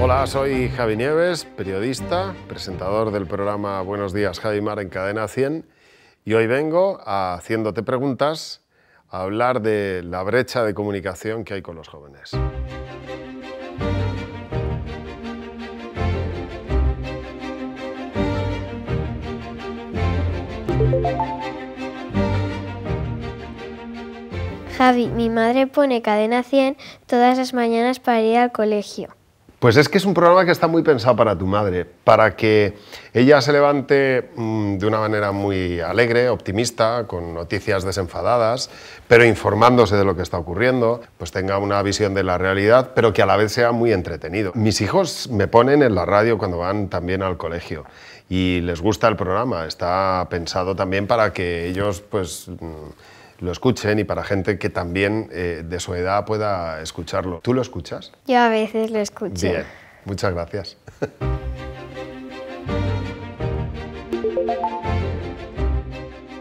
Hola, soy Javi Nieves, periodista, presentador del programa Buenos días Javi Mar en Cadena 100 y hoy vengo Haciéndote Preguntas a hablar de la brecha de comunicación que hay con los jóvenes. Javi, mi madre pone cadena 100 todas las mañanas para ir al colegio. Pues es que es un programa que está muy pensado para tu madre, para que ella se levante mm, de una manera muy alegre, optimista, con noticias desenfadadas, pero informándose de lo que está ocurriendo, pues tenga una visión de la realidad, pero que a la vez sea muy entretenido. Mis hijos me ponen en la radio cuando van también al colegio y les gusta el programa. Está pensado también para que ellos pues, mm, lo escuchen y para gente que también eh, de su edad pueda escucharlo. ¿Tú lo escuchas? Yo a veces lo escucho. Bien, muchas gracias.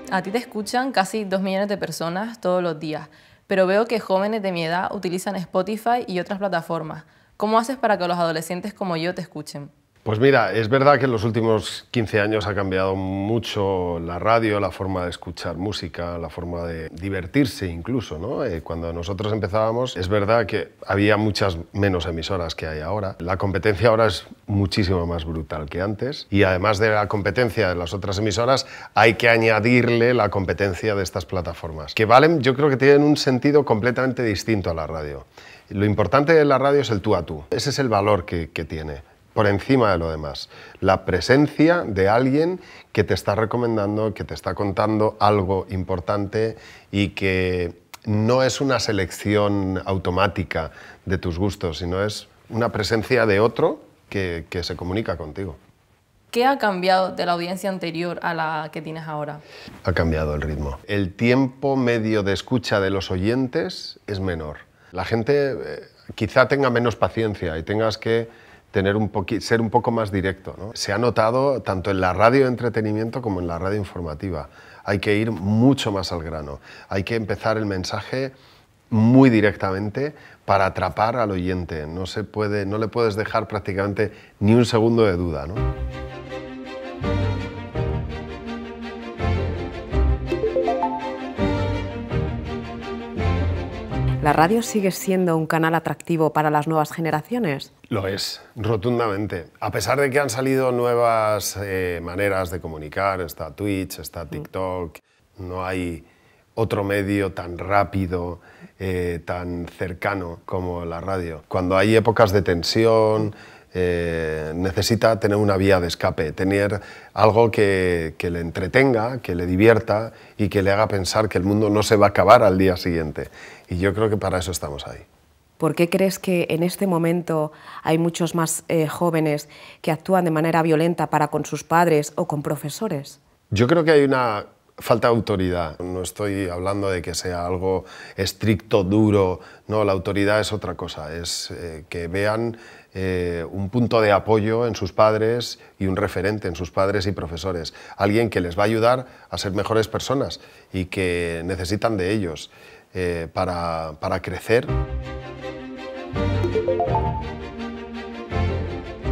A ti te escuchan casi dos millones de personas todos los días, pero veo que jóvenes de mi edad utilizan Spotify y otras plataformas. ¿Cómo haces para que los adolescentes como yo te escuchen? Pues mira, es verdad que en los últimos 15 años ha cambiado mucho la radio, la forma de escuchar música, la forma de divertirse incluso. ¿no? Eh, cuando nosotros empezábamos, es verdad que había muchas menos emisoras que hay ahora. La competencia ahora es muchísimo más brutal que antes y además de la competencia de las otras emisoras, hay que añadirle la competencia de estas plataformas, que valen, yo creo que tienen un sentido completamente distinto a la radio. Lo importante de la radio es el tú a tú. Ese es el valor que tiene por encima de lo demás, la presencia de alguien que te está recomendando, que te está contando algo importante y que no es una selección automática de tus gustos, sino es una presencia de otro que, se comunica contigo. ¿Qué ha cambiado de la audiencia anterior a la que tienes ahora? Ha cambiado el ritmo. El tiempo medio de escucha de los oyentes es menor. La gente eh, quizá tenga menos paciencia y tengas que tener un ser un poco más directo. Se ha notado tanto en la radio de entretenimiento como en la radio informativa. Hay que ir mucho más al grano. Hay que empezar el mensaje muy directamente para atrapar al oyente. No, se puede, no le puedes dejar prácticamente ni un segundo de duda. ¿La radio sigue siendo un canal atractivo para las nuevas generaciones? Lo es, rotundamente. A pesar de que han salido nuevas eh, maneras de comunicar, está Twitch, está mm. TikTok, no hay otro medio tan rápido, eh, tan cercano como la radio. Cuando hay épocas de tensión, eh, necesita tener una vía de escape, tener algo que, le entretenga, que le divierta y que le haga pensar que el mundo no se va a acabar al día siguiente. Y yo creo que para eso estamos ahí. ¿Por qué crees que en este momento hay muchos más eh, jóvenes que actúan de manera violenta para con sus padres o con profesores? Yo creo que hay una falta autoridad. No estoy hablando de que sea algo estricto, duro. No, la autoridad es otra cosa. Es eh, que vean eh, un punto de apoyo en sus padres y un referente en sus padres y profesores. Alguien que les va a ayudar a ser mejores personas y que necesitan de ellos eh, para, para crecer.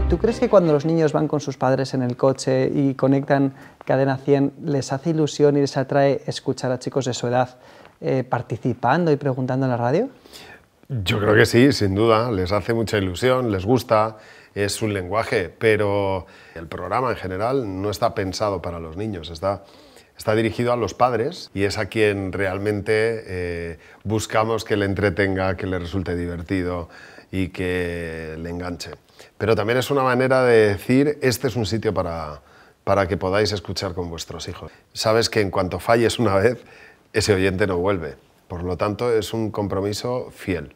¿Tú crees que cuando los niños van con sus padres en el coche y conectan Cadena 100, les hace ilusión y les atrae escuchar a chicos de su edad eh, participando y preguntando en la radio? Yo creo que sí, sin duda. Les hace mucha ilusión, les gusta, es un lenguaje, pero el programa en general no está pensado para los niños, está está dirigido a los padres y es a quien realmente eh, buscamos que le entretenga, que le resulte divertido y que le enganche. Pero también es una manera de decir, este es un sitio para, que podáis escuchar con vuestros hijos. Sabes que en cuanto falles una vez, ese oyente no vuelve. Por lo tanto, es un compromiso fiel.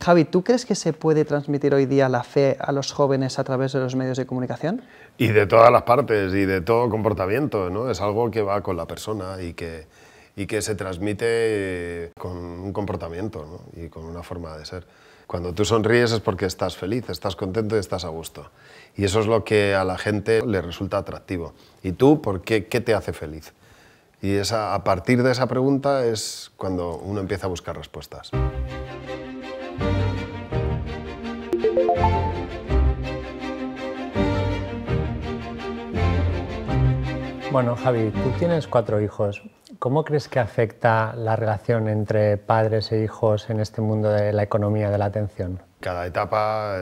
Javi, ¿tú crees que se puede transmitir hoy día la fe a los jóvenes a través de los medios de comunicación? Y de todas las partes y de todo comportamiento, ¿no? Es algo que va con la persona y que, se transmite con un comportamiento y con una forma de ser. Cuando tú sonríes es porque estás feliz, estás contento y estás a gusto. Y eso es lo que a la gente le resulta atractivo. ¿Y tú por qué, qué te hace feliz? Y a partir de esa pregunta es cuando uno empieza a buscar respuestas. Bueno, Javi, tú tienes cuatro hijos. ¿Cómo crees que afecta la relación entre padres e hijos en este mundo de la economía de la atención? Cada etapa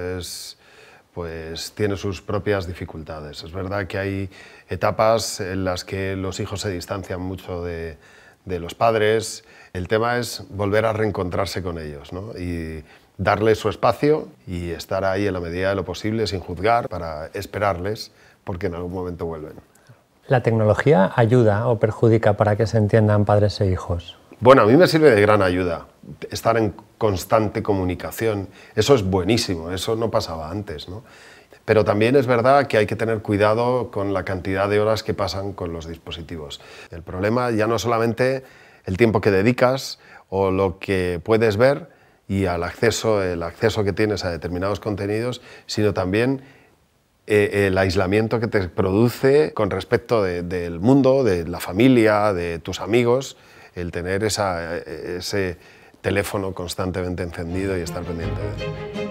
pues tiene sus propias dificultades. Es verdad que hay etapas en las que los hijos se distancian mucho de, los padres. El tema es volver a reencontrarse con ellos y darles su espacio y estar ahí en la medida de lo posible sin juzgar para esperarles porque en algún momento vuelven. ¿La tecnología ayuda o perjudica para que se entiendan padres e hijos? Bueno, a mí me sirve de gran ayuda estar en constante comunicación. Eso es buenísimo, eso no pasaba antes. Pero también es verdad que hay que tener cuidado con la cantidad de horas que pasan con los dispositivos. El problema ya no solamente el tiempo que dedicas o lo que puedes ver y al acceso, el acceso que tienes a determinados contenidos, sino también eh, el aislamiento que te produce con respecto del mundo, de la familia, de tus amigos, el tener eh, ese teléfono constantemente encendido y estar pendiente de